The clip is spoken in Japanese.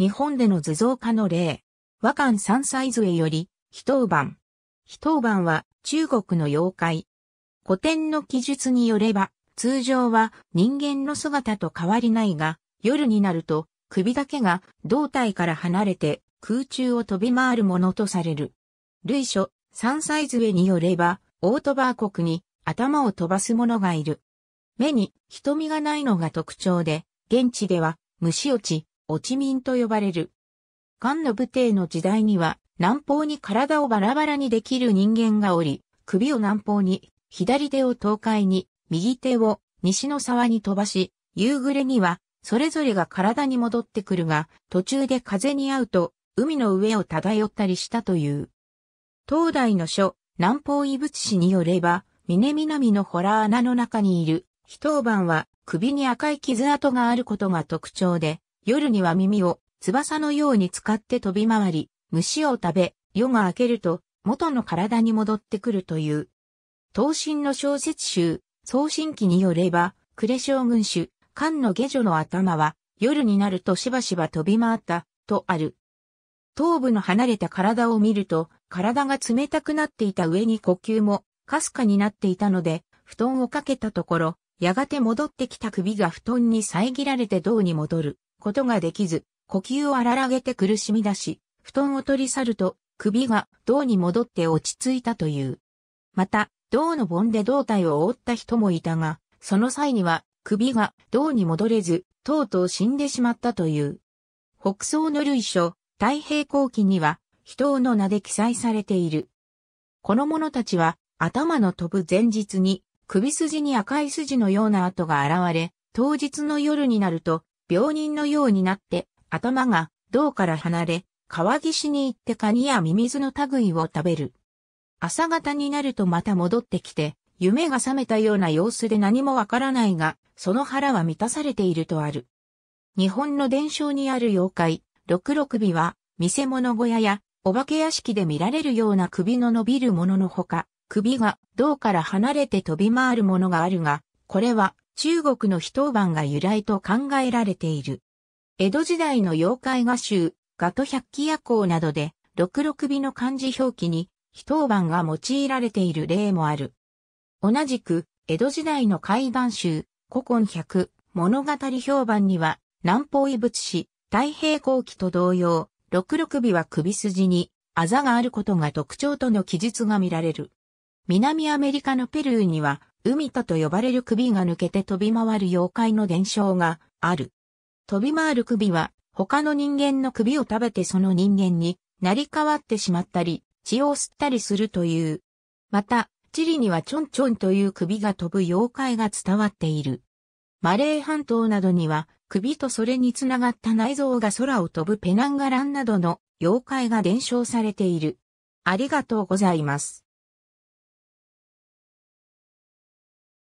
日本での図像化の例。和漢三歳図絵より、非晩。一非は中国の妖怪。古典の記述によれば、通常は人間の姿と変わりないが、夜になると首だけが胴体から離れて空中を飛び回るものとされる。類書、三歳図絵によれば、オートバー国に頭を飛ばす者がいる。目に瞳がないのが特徴で、現地では虫落ち、落ち民と呼ばれる。漢の武帝の時代には、南方に体をバラバラにできる人間がおり、首を南方に、左手を東海に、右手を西の沢に飛ばし、夕暮れには、それぞれが体に戻ってくるが、途中で風に合うと、海の上を漂ったりしたという。東大の書、南方遺物史によれば、峰南のホラー穴の中にいる、一晩は首に赤い傷跡があることが特徴で、夜には耳を翼のように使って飛び回り、虫を食べ、夜が明けると元の体に戻ってくるという。東進の小説集、送信記によれば、呉将軍主、漢の下女の頭は、夜になるとしばしば飛び回った、とある。頭部の離れた体を見ると、体が冷たくなっていた上に呼吸も、かすかになっていたので、布団をかけたところ、やがて戻ってきた首が布団に遮られて胴に戻る。ことができず、呼吸を荒らげて苦しみ出し、布団を取り去ると、首が銅に戻って落ち着いたという。また、銅の盆で胴体を覆った人もいたが、その際には首が銅に戻れず、とうとう死んでしまったという。北宋の類書、太平後期には、人の名で記載されている。この者たちは、頭の飛ぶ前日に、首筋に赤い筋のような跡が現れ、当日の夜になると、病人のようになって、頭が銅から離れ、川岸に行ってカニやミミズの類を食べる。朝方になるとまた戻ってきて、夢が覚めたような様子で何もわからないが、その腹は満たされているとある。日本の伝承にある妖怪、六六尾は、見せ物小屋や、お化け屋敷で見られるような首の伸びるもののほか、首が銅から離れて飛び回るものがあるが、これは中国の一晩が由来と考えられている。江戸時代の妖怪画集、ガト百鬼夜行などで、六六尾の漢字表記に、一晩が用いられている例もある。同じく、江戸時代の海番集、古今百、物語評判には、南方異物詩、太平後期と同様、六六尾は首筋に、あざがあることが特徴との記述が見られる。南アメリカのペルーには、海田と呼ばれる首が抜けて飛び回る妖怪の伝承がある。飛び回る首は他の人間の首を食べてその人間になり変わってしまったり、血を吸ったりするという。また、チリにはチョンチョンという首が飛ぶ妖怪が伝わっている。マレー半島などには首とそれにつながった内臓が空を飛ぶペナンガランなどの妖怪が伝承されている。ありがとうございます。